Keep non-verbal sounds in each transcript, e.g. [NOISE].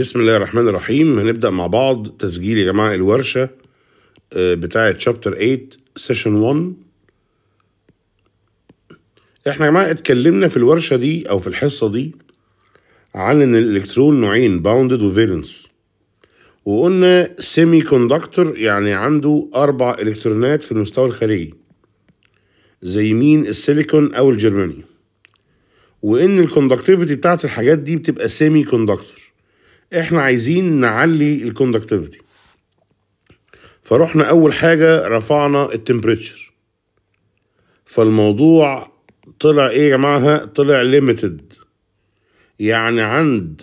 بسم الله الرحمن الرحيم هنبدأ مع بعض تسجيل يا جماعة الورشة آه، بتاعة شابتر 8 سيشن 1 احنا يا جماعة اتكلمنا في الورشة دي أو في الحصة دي عن إن الإلكترون نوعين باوندد وفالنس وقلنا سيمي كوندكتور يعني عنده أربع إلكترونات في المستوى الخارجي زي مين السيليكون أو الجرمانيوم وإن الكوندكتيفيتي بتاعت الحاجات دي بتبقى سيمي كوندكتور احنا عايزين نعلي الكوندكتيفيتي فرحنا اول حاجه رفعنا التمبريتشر فالموضوع طلع ايه يا جماعه طلع ليميتد يعني عند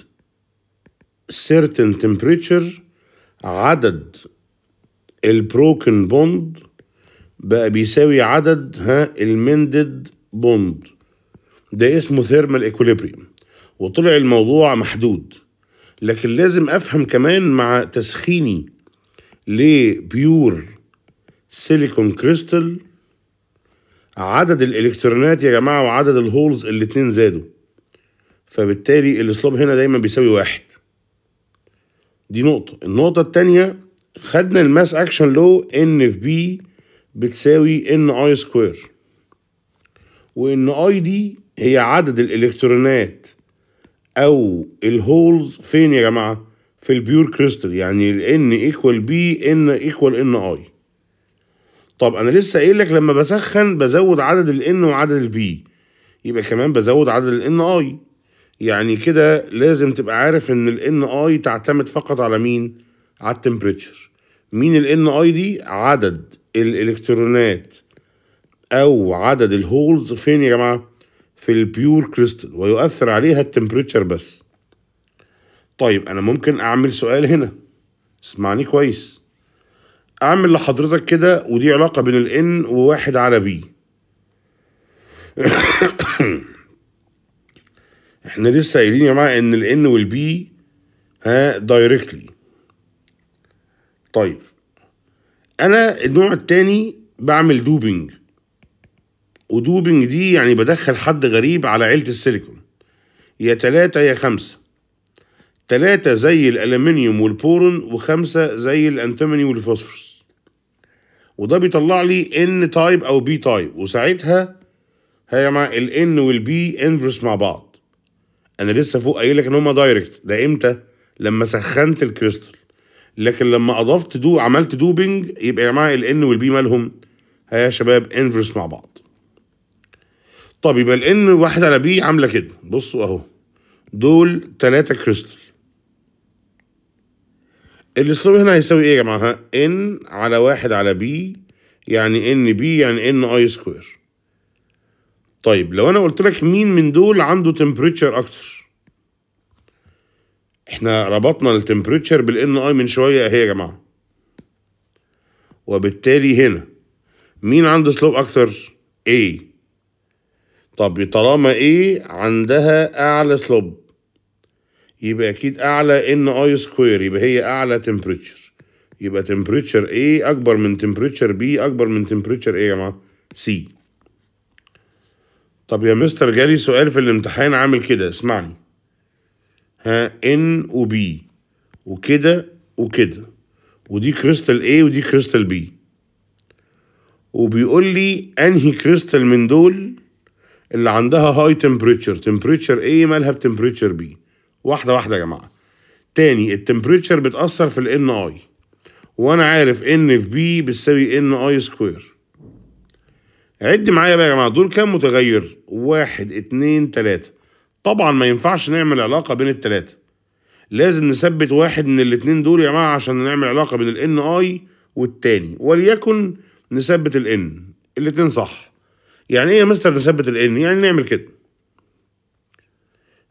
سيرتن تمبريتشر عدد البروكن بوند بقى بيساوي عدد ها المندد بوند ده اسمه ثيرمال ايكوليبريم وطلع الموضوع محدود لكن لازم افهم كمان مع تسخيني لبيور سيليكون كريستال عدد الالكترونات يا جماعه وعدد الهولز الاتنين زادوا فبالتالي الاسلوب هنا دايما بيساوي واحد دي نقطه النقطه التانيه خدنا الماس اكشن لو ان في بي بتساوي ان اي سكوير وان اي دي هي عدد الالكترونات او الهولز فين يا جماعه في البيور كريستال يعني ان ايكوال بي ان ايكوال ان اي طب انا لسه قايل لك لما بسخن بزود عدد الان وعدد البي يبقى كمان بزود عدد الان اي يعني كده لازم تبقى عارف ان الان اي تعتمد فقط على مين على التمبريتشر مين الان اي دي عدد الالكترونات او عدد الهولز فين يا جماعه في البيور كريستال ويؤثر عليها التمبريتشر بس طيب انا ممكن اعمل سؤال هنا اسمعني كويس اعمل لحضرتك كده ودي علاقه بين الان وواحد على بي [COUGHS] احنا لسه قايلين يا جماعه ان الان والبي ها دايركتلي طيب انا النوع التاني بعمل دوبنج ودوبنج دي يعني بدخل حد غريب على عيلة السيليكون يا تلاتة يا خمسة تلاتة زي الألمنيوم والبورون وخمسة زي الأنتموني والفوسفورس وده بيطلع لي ان تايب او بي تايب وساعتها ها يا جماعه الان والبي انفرس مع بعض انا لسه فوق قايل لك ان هما دايركت ده امتى لما سخنت الكريستال لكن لما اضفت دو عملت دوبنج يبقى يا جماعه الان والبي مالهم ها يا شباب انفرس مع بعض طب يبقى الان واحد على بي عامله كده بصوا اهو دول تلاتة كريستال الاسلوب هنا هيساوي ايه يا جماعه ان على واحد على بي يعني ان بي يعني ان اي سكوير طيب لو انا قلت لك مين من دول عنده تمبريتشر اكتر احنا ربطنا التمبريتشر بالان اي من شويه اهي يا جماعه وبالتالي هنا مين عنده سلوب اكتر A طب طالما ايه عندها اعلى سلوب يبقى اكيد اعلى ان اي سكوير يبقى هي اعلى تمبريتشر يبقى تمبريتشر ايه اكبر من تمبريتشر بي اكبر من تمبريتشر ايه يا جماعه سي طب يا مستر جالي سؤال في الامتحان عامل كده اسمعني ها ان وبي وكده وكده ودي كريستال ايه ودي كريستال بي وبيقول لي انهي كريستال من دول اللي عندها هاي تمبريتشر تمبريتشر ايه مالها بتمبريتشر بي واحدة واحدة يا جماعة تاني التمبريتشر بتأثر في الان NI وأنا عارف N في B بتساوي NI سكوير عد معايا بقى يا جماعة دول كام متغير واحد اتنين تلاتة طبعا ما ينفعش نعمل علاقة بين التلاتة لازم نثبت واحد من الاتنين دول يا جماعة عشان نعمل علاقة بين الان NI والتاني وليكن نثبت الان N الاتنين صح يعني ايه يا مستر نثبت الان يعني نعمل كده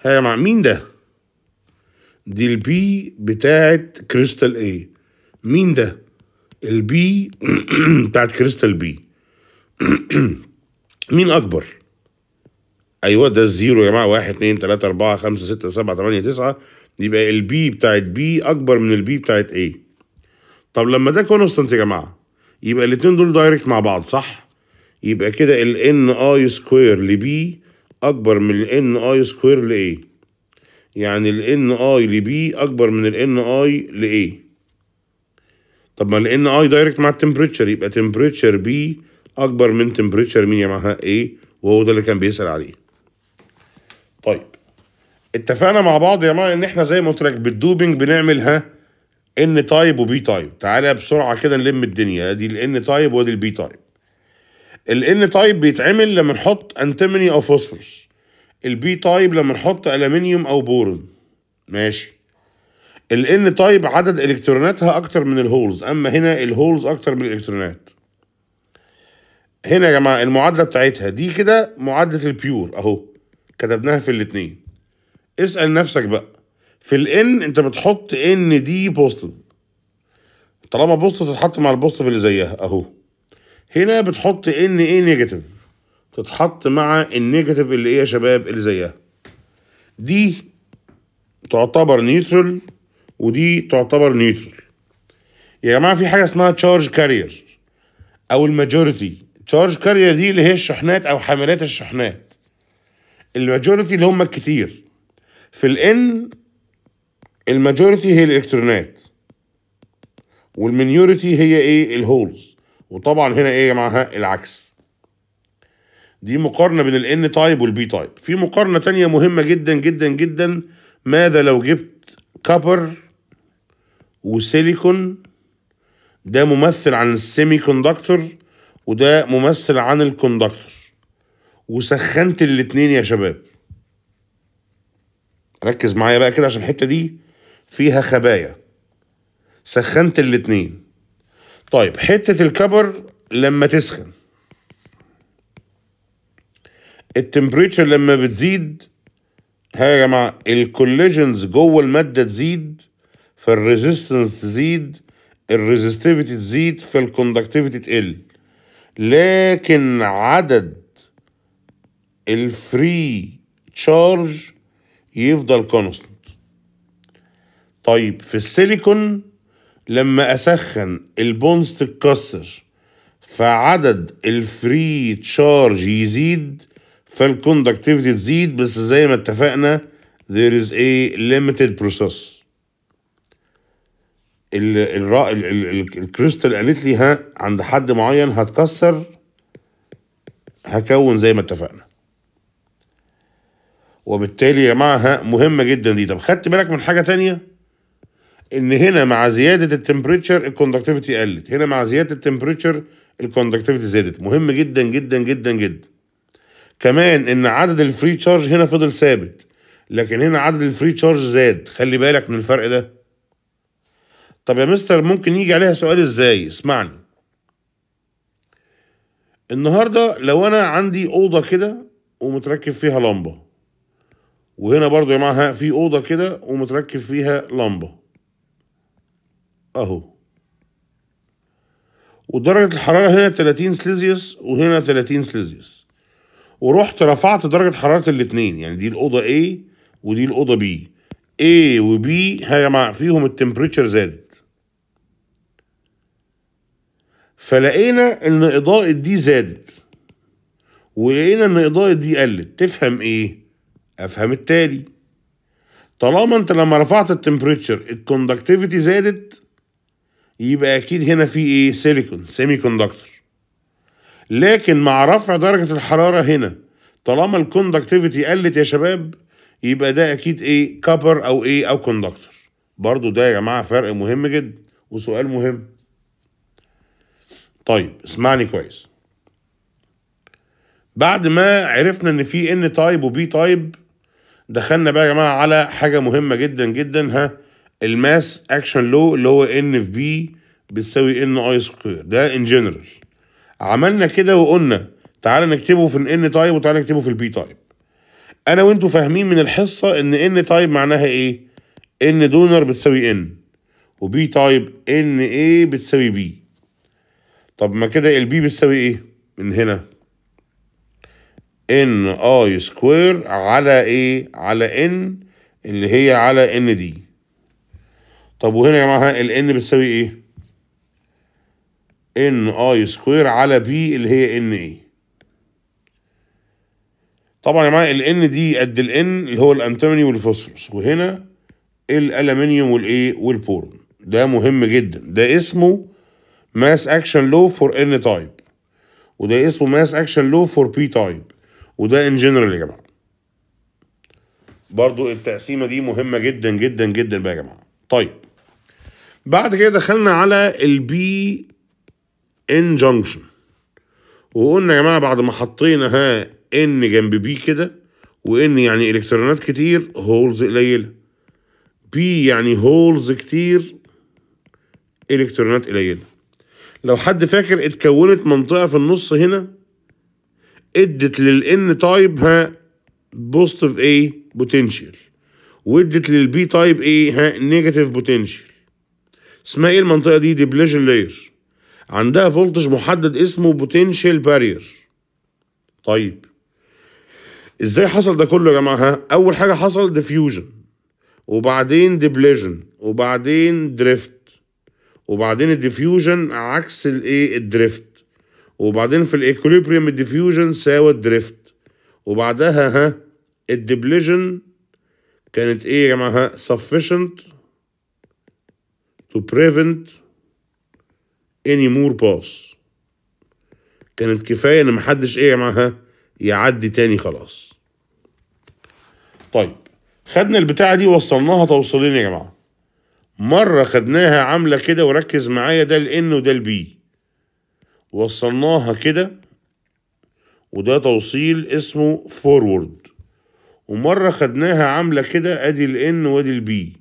ها يا مع مين ده دي البي بتاعت كريستال ايه مين ده البي [CLEARS THROAT] بتاعت كريستال بي [CLEARS THROAT] مين اكبر ايوه ده الزيرو يا جماعه 1 2 3 4 5 6 7 8 9 يبقى البي بتاعت بي اكبر من البي بتاعت ايه طب لما ده كونستنت يا جماعه يبقى الاثنين دول دايركت مع بعض صح يبقى كده ال n i سكوير b اكبر من ال n i سكوير a يعني ال i ل b اكبر من ال i ل a طب ما ال n i دايركت مع التمبريتشر يبقى تمبريتشر b اكبر من تمبريتشر مين يا معها a وهو ده اللي كان بيسال عليه طيب اتفقنا مع بعض يا جماعه ان احنا زي ما قلت لك بالدوبنج بنعمل ها ان تايب وبي تايب تعالى بسرعه كده نلم الدنيا ادي الان تايب وادي البي تايب الان تايب بيتعمل لما نحط انتمني او فوسفورس البي تايب لما نحط الومنيوم او بورون ماشي الان تايب عدد الكتروناتها اكتر من الهولز اما هنا الهولز اكتر من الالكترونات هنا يا جماعه المعادله بتاعتها دي كده معادله البيور اهو كتبناها في الاتنين اسال نفسك بقى في الان انت بتحط ان دي بوزيتيف طالما بوزيتيف تتحط مع البوزيتيف اللي زيها اهو هنا بتحط ان ايه نيجاتيف تتحط مع النيجاتيف اللي ايه يا شباب اللي زيها دي تعتبر نيوترال ودي تعتبر نيوترال يا جماعه في حاجه اسمها تشارج كارير او الماجوريتي تشارج كارير دي اللي هي الشحنات او حاملات الشحنات الماجوريتي اللي هم الكتير في الان الماجوريتي هي الالكترونات والمينيوريتي هي ايه الهولز وطبعا هنا ايه يا جماعه العكس دي مقارنه بين الان تايب والبي تايب في مقارنه تانية مهمه جدا جدا جدا ماذا لو جبت كابر وسيليكون ده ممثل عن السيمي كوندكتور وده ممثل عن الكوندكتور وسخنت الاتنين يا شباب ركز معايا بقى كده عشان الحته دي فيها خبايا سخنت الاتنين طيب حتة الكبر لما تسخن التمبريتشر لما بتزيد ها يا جماعة الكوليجنز جوه المادة تزيد فالريزيستنس تزيد الريزيستيفيتي تزيد فالكوندكتيفيتي تقل لكن عدد الفري تشارج يفضل كونستنت طيب في السيليكون لما اسخن البونز تتكسر فعدد الفري تشارج يزيد فالكوندكتيفيتي تزيد بس زي ما اتفقنا there is a limited process الكريستال قالت لي ها عند حد معين هتكسر هكون زي ما اتفقنا وبالتالي يا جماعه ها مهمه جدا دي طب خدت بالك من حاجه تانيه ان هنا مع زياده التمبريتشر الكوندكتيفيتي قلت هنا مع زياده التمبريتشر الكوندكتيفيتي زادت مهم جدا جدا جدا جدا كمان ان عدد الفري تشارج هنا فضل ثابت لكن هنا عدد الفري تشارج زاد خلي بالك من الفرق ده طب يا مستر ممكن يجي عليها سؤال ازاي اسمعني النهارده لو انا عندي اوضه كده ومتركب فيها لمبه وهنا برضو يا جماعه في اوضه كده ومتركب فيها لمبه اهو ودرجة الحرارة هنا 30 سليزيوس وهنا 30 سليزيوس ورحت رفعت درجة حرارة الاتنين يعني دي الأوضة A ودي الأوضة B A و B هي مع فيهم التمبريتشر زادت فلقينا إن إضاءة دي زادت ولقينا إن إضاءة دي قلت تفهم إيه؟ أفهم التالي طالما أنت لما رفعت التمبريتشر الكوندكتيفيتي زادت يبقى اكيد هنا في ايه سيليكون سيمي كوندكتور لكن مع رفع درجه الحراره هنا طالما الكوندكتيفيتي قلت يا شباب يبقى ده اكيد ايه كبر او ايه او كوندكتور برضو ده يا جماعه فرق مهم جدا وسؤال مهم طيب اسمعني كويس بعد ما عرفنا ان في ان تايب وبي تايب دخلنا بقى يا جماعه على حاجه مهمه جدا جدا ها الماس اكشن لو اللي هو ان في بي بتساوي ان اي سكوير ده ان جنرال عملنا كده وقلنا تعالى نكتبه في الان تايب وتعالى نكتبه في البي تايب انا وانتوا فاهمين من الحصه ان ان تايب معناها ايه ان دونر بتساوي ان وبي تايب ان اي بتساوي بي طب ما كده البي بتساوي ايه من هنا ان اي سكوير على ايه على ان اللي هي على ان دي طب وهنا يا جماعه ال ان بتساوي ايه؟ ان اي سكوير على بي اللي هي ان اي طبعا يا جماعه n دي قد n اللي هو الانتمني والفوسفورس وهنا الالمنيوم والايه والبورن ده مهم جدا ده اسمه ماس اكشن لو فور ان تايب وده اسمه ماس اكشن لو فور بي تايب وده ان جنرال يا جماعه برضو التقسيمه دي مهمه جدا جدا جدا بقى يا جماعه طيب بعد كده دخلنا على البي ان جنكشن وقلنا يا جماعه بعد ما حطينا ها ان جنب بي كده وان يعني الكترونات كتير هولز قليله بي يعني هولز كتير الكترونات قليله لو حد فاكر اتكونت منطقه في النص هنا ادت للان تايب ها بوزيتيف اي بوتنشال وادت للبي تايب ايه ها نيجاتيف بوتنشال اسمها ايه المنطقه دي ديبليشن لاير عندها فولتج محدد اسمه بوتنشال بارير طيب ازاي حصل ده كله يا جماعه ها اول حاجه حصل ديفيوجن وبعدين ديبليجن وبعدين دريفت وبعدين الديفيوجن عكس الايه الدريفت وبعدين في الايكوليبريم الديفيوجن ساوى الدريفت وبعدها ها الديبليجن كانت ايه يا جماعه ها sufficient to prevent any more pass كانت كفاية ان محدش ايه معها يعدي تاني خلاص طيب خدنا البتاعة دي وصلناها توصيلين يا جماعة مرة خدناها عاملة كده وركز معايا ده الان وده البي وصلناها كده وده توصيل اسمه فورورد ومرة خدناها عاملة كده ادي الان وادي البي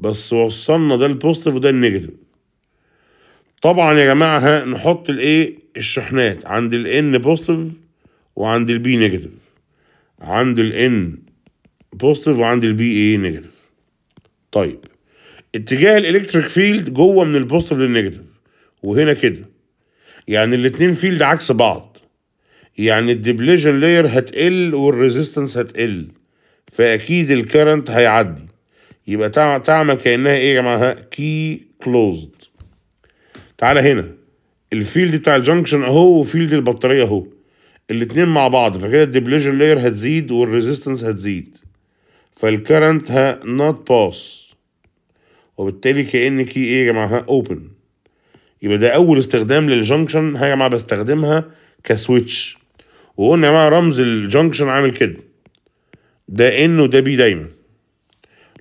بس وصلنا ده البوزيتيف وده النيجاتيف طبعا يا جماعه نحط الايه الشحنات عند الان بوزيتيف وعند البي نيجاتيف عند الان بوزيتيف وعند البي ايه نيجاتيف طيب اتجاه الالكتريك فيلد جوه من البوزيتيف للنيجاتيف وهنا كده يعني الاتنين فيلد عكس بعض يعني الدبليجن لاير هتقل والريزيستنس هتقل فاكيد الكرنت هيعدي يبقى تعمل كانها ايه يا جماعه كي كلوزد تعالى هنا الفيلد بتاع الجنكشن اهو وفيلد البطاريه اهو الاتنين مع بعض فكده الديبليجن لاير هتزيد والريزيستنس هتزيد فالكرنت ها نوت باس وبالتالي كان كي ايه يا جماعه اوبن يبقى ده اول استخدام للجنكشن ها يا جماعه بستخدمها كسويتش وقلنا يا جماعه رمز الجنكشن عامل كده ده ان وده بي دايما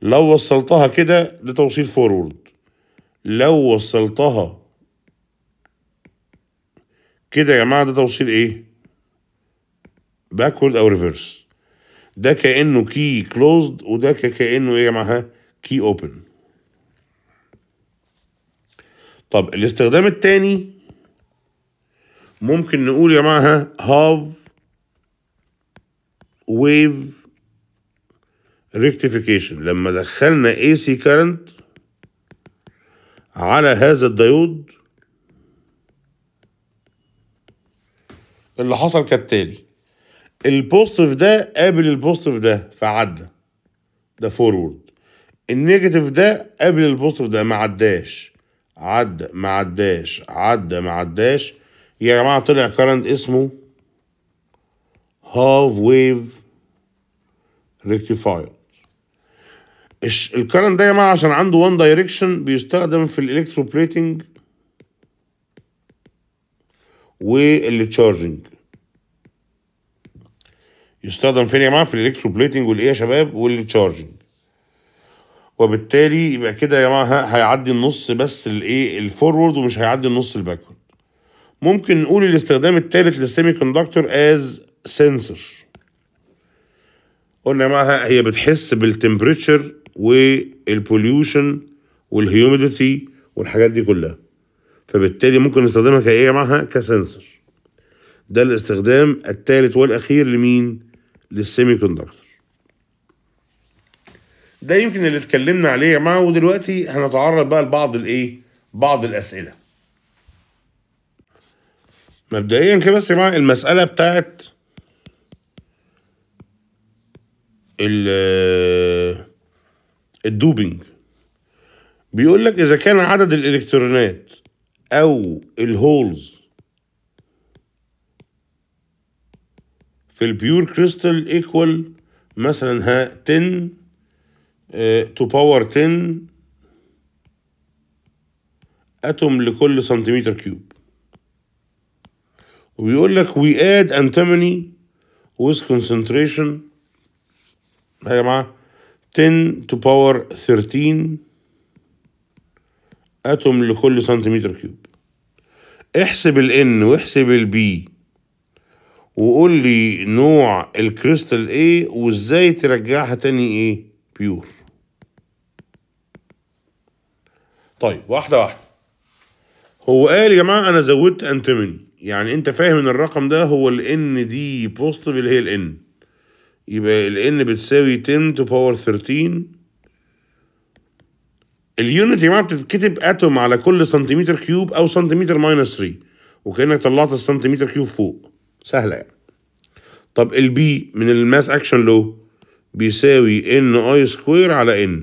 لو وصلتها كده ده توصيل فورورد لو وصلتها كده يا جماعه ده توصيل ايه باكورد او ريفرس ده كانه كي كلوزد وده كانه ايه يا جماعه كي اوبن طب الاستخدام الثاني ممكن نقول يا جماعه هاف ويف ريكتيفيكيشن لما دخلنا اي سي كارنت على هذا الديود اللي حصل كالتالي البوزيتيف ده قابل البوزيتيف ده فعدى ده فورورد النيجاتيف ده قابل البوزيتيف ده ما عداش عدى ما عداش عدى ما عداش يا جماعه طلع كارنت اسمه هاف ويف ريكتيفاير الكرن ده يا جماعه عشان عنده وان دايركشن بيستخدم في الالكترو بليتنج والتشارجنج يستخدم فين يا جماعه في الالكترو بليتنج والايه يا شباب والتشارجنج وبالتالي يبقى كده يا جماعه هيعدي النص بس الايه الفورورد ومش هيعدي النص الباكورد ممكن نقول الاستخدام الثالث للسيمي كوندكتور از سنسور قلنا يا جماعه هي بتحس بالتمبريتشر والبوليوشن والهيوميديتي والحاجات دي كلها فبالتالي ممكن نستخدمها كايه يا جماعه كسنسور ده الاستخدام الثالث والاخير لمين للسيمي كوندكتور ده يمكن اللي اتكلمنا عليه يا جماعه ودلوقتي هنتعرض بقى لبعض الايه بعض الاسئله مبدئيا كده بس يا جماعه المساله بتاعت ال الدوبينج بيقول لك اذا كان عدد الالكترونات او الهولز في البيور كريستال ايكوال مثلا ها 10 تو باور 10 اتوم لكل سنتيمتر كيوب وبيقول لك وي اد انتمني with concentration يا جماعه 10 to power 13 اتوم لكل سنتيمتر كيوب احسب ال N واحسب ال B وقول لي نوع الكريستال ايه وازاي ترجعها تاني ايه بيور طيب واحده واحده هو قال يا جماعه انا زودت انتمني يعني انت فاهم ان الرقم ده هو ال N دي بوستف اللي هي ال N يبقى ال n بتساوي 10 to power 13 اليونت يا جماعه بتتكتب اتوم على كل سنتيمتر كيوب او سنتيمتر ماينس 3 وكانك طلعت السنتيمتر كيوب فوق سهله يعني طب b من الماس اكشن لو بيساوي n i سكوير على n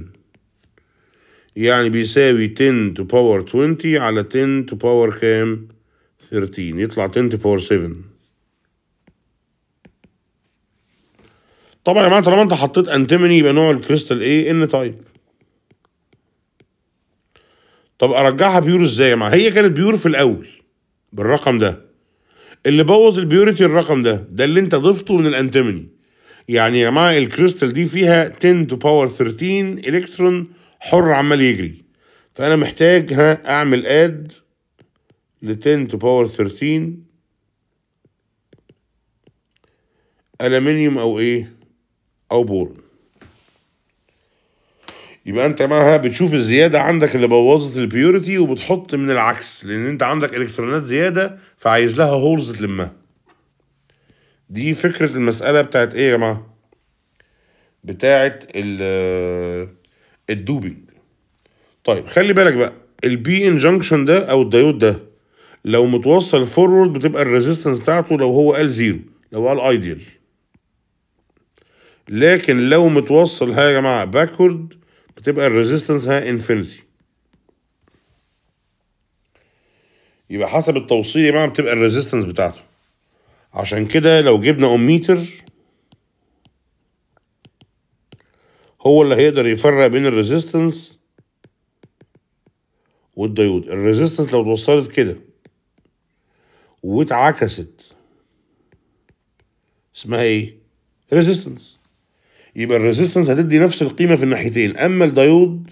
يعني بيساوي 10 to power 20 على 10 to power كام 13 يطلع 10 to power 7 طبعا يا جماعه طالما انت حطيت انتيموني يبقى نوع الكريستال ايه ان تايب طب ارجعها بيور ازاي يا جماعه هي كانت بيور في الاول بالرقم ده اللي بوظ البيوريتي الرقم ده ده اللي انت ضفته من الانتيموني يعني يا جماعه الكريستال دي فيها 10 تو باور 13 الكترون حر عمال يجري فانا محتاج ها اعمل اد ل 10 تو باور 13 الومنيوم او ايه أو بورن يبقى انت معها بتشوف الزياده عندك اللي بوظت البيورتي وبتحط من العكس لان انت عندك الكترونات زياده فعايز لها هولز تلمها دي فكره المساله بتاعت ايه يا جماعه بتاعت الدوبينج آه، طيب خلي بالك بقى البي انجنكشن ده او الدايود ده لو متوصل فورورد بتبقى الريزيستنس بتاعته لو هو ال زيرو لو ال ايديال لكن لو متوصل ها يا جماعه باكورد بتبقى الريزيستنس ها انفينيتي يبقى حسب التوصيل يا جماعه بتبقى الريزيستنس بتاعته عشان كده لو جبنا اوميتر هو اللي هيقدر يفرق بين الريزيستنس والديود الريزيستنس لو اتوصلت كده واتعكست اسمها ايه ريزيستنس يبقى الريزيستنس هتدي نفس القيمة في الناحيتين أما الدايود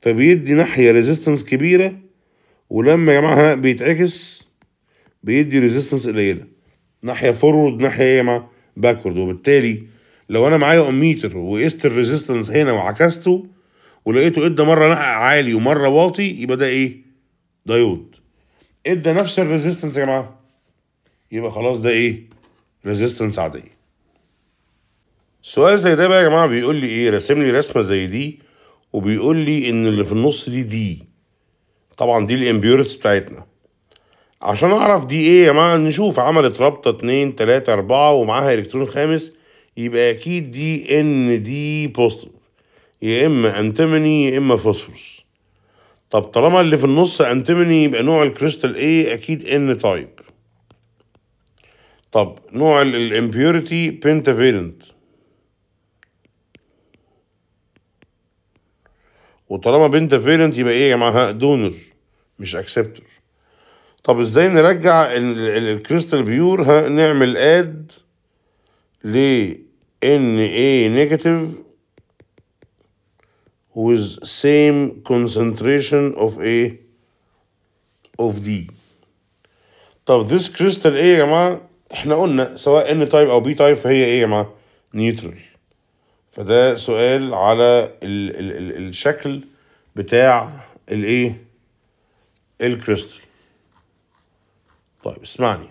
فبيدي ناحية ريزيستنس كبيرة ولما يا جماعة بيتعكس بيدي ريزيستنس قليلة ناحية فورورد ناحية يا جماعة باكورد وبالتالي لو أنا معايا أميتر وقست الريزيستنس هنا وعكسته ولقيته ادى مرة عالي ومرة واطي يبقى ده إيه؟ دايود ادى نفس الريزيستنس يا جماعة يبقى خلاص ده إيه؟ ريزيستنس عادية سؤال زي ده بقى يا جماعه بيقول لي ايه رسم لي رسمه زي دي وبيقول لي ان اللي في النص دي دي طبعا دي الامبيورتس بتاعتنا عشان اعرف دي ايه يا جماعه نشوف عملت رابطه اتنين تلاته اربعه ومعاها الكترون خامس يبقى اكيد دي ان دي بوستيف يا اما انتمني يا اما فوسفورس طب طالما اللي في النص انتمني يبقى نوع الكريستال ايه اكيد ان تايب طب نوع الامبيورتي بنتافيلنت وطالما بنت فيلنت يبقى ايه يا جماعه دونر مش اكسبتور طب ازاي نرجع الكريستال بيور ها نعمل اد ل ان اي نيجاتيف with same concentration of A of D طب this crystal ايه يا جماعه احنا قلنا سواء N type او B type فهي ايه يا جماعه نيوترال فده سؤال على الـ الـ الـ الشكل بتاع الايه الكريستال طيب اسمعني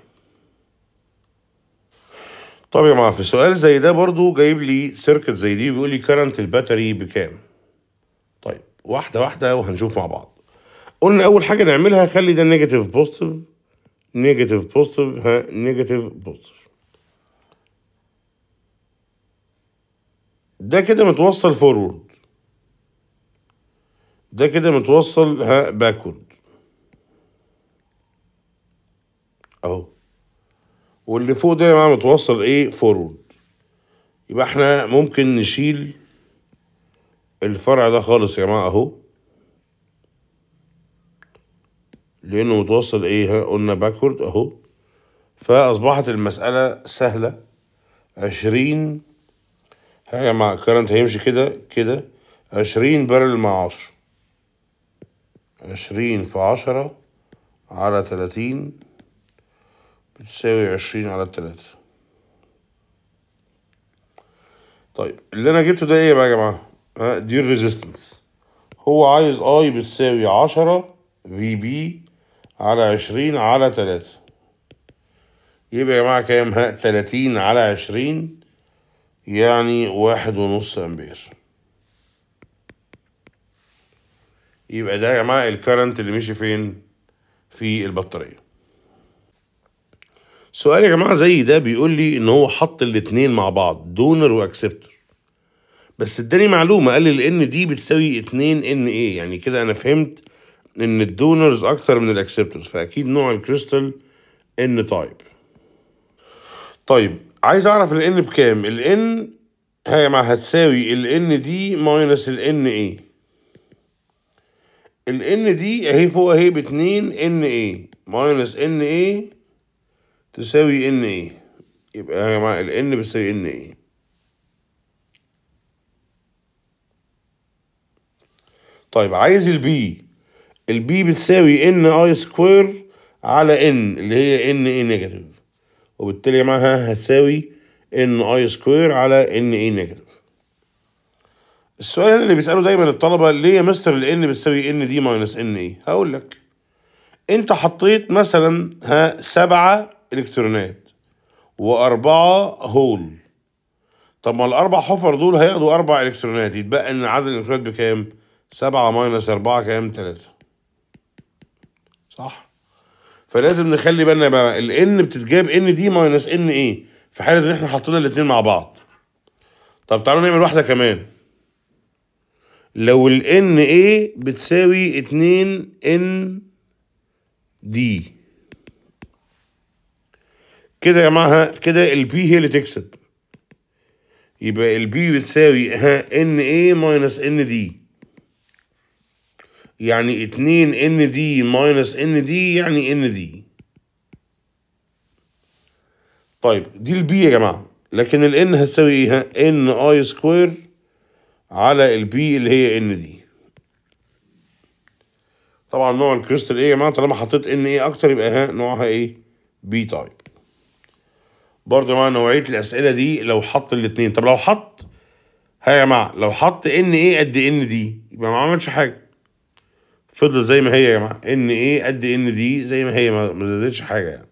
طب يا جماعه في سؤال زي ده برضو جايب لي سيركت زي دي بيقول لي كرنت الباتري بكام طيب واحده واحده وهنشوف مع بعض قلنا اول حاجه نعملها خلي ده نيجاتيف بوزيتيف نيجاتيف بوزيتيف ها نيجاتيف بوزيتيف ده كده متوصل فورورد ده كده متوصل ها باكورد اهو واللي فوق ده يا جماعه متوصل ايه فورورد يبقى احنا ممكن نشيل الفرع ده خالص يا جماعه اهو لانه متوصل ايه ها قلنا باكورد اهو فاصبحت المساله سهله عشرين هي مع كرنت هيمشي كده كده عشرين بارل مع عشرة عشرين في عشرة على تلاتين بتساوي عشرين على التلاتة طيب اللي انا جبته ده ايه بقى يا جماعة دي الريزيستنس هو عايز اي بتساوي عشرة في بي على عشرين على تلاتة يبقى يا جماعة كام تلاتين على عشرين يعني واحد ونص أمبير يبقى ده يا جماعة الكرنت اللي مشي فين في البطارية سؤال يا جماعة زي ده بيقول لي إن هو حط الاتنين مع بعض دونر واكسبتر بس اداني معلومة قال لي الان دي بتساوي 2 ان ايه يعني كده انا فهمت ان الدونرز اكتر من الاكسبتورز فاكيد نوع الكريستال ان تايب طيب عايز اعرف n بكام الان هي مع هتساوي ال الان دي ماينس الان ايه n دي اهي فوق اهي باتنين ان ايه ماينس ان ايه تساوي ان ايه يبقى يا جماعه n بتساوي ان ايه طيب عايز ال b بتساوي ان اي سكوير على ان اللي هي ان اي نيجاتيف وبالتالي معها هتساوي ان اي سكوير على ان اي نيجاتيف السؤال اللي بيسأله دايما الطلبة ليه يا مستر ال ان بتساوي ان دي ماينس ان اي هقول لك انت حطيت مثلا ها سبعة الكترونات واربعة هول طب ما الاربع حفر دول هياخدوا اربع الكترونات يتبقى ان عدد الالكترونات بكام سبعة ماينس اربعة كام تلاتة صح فلازم نخلي بالنا بقى n بتتجاب e، ان دي ماينس ان ايه في حاله ان احنا حطينا الاثنين مع بعض طب تعالوا نعمل واحده كمان لو الان ايه بتساوي 2 ان دي كده يا جماعه كده البي هي اللي تكسب يبقى البي بتساوي ها ان ايه ماينس ان دي يعني اتنين ان دي ماينس ان دي يعني ان دي طيب دي البي يا جماعة لكن الان هتساوي ايه ان اي سكوير على البي اللي هي ان دي طبعا نوع الكريستال ايه يا جماعة طالما حطيت ان ايه اكتر يبقى ها نوعها ايه بي تايب برضه مع نوعية الأسئلة دي لو حط الاتنين طب لو حط ها يا جماعة لو حط ان ايه قد ان دي يبقى ما عملش حاجة فضلت زي ما هي يا جماعه ان ايه قد ان دي زي ما هي ما زادتش حاجه يعني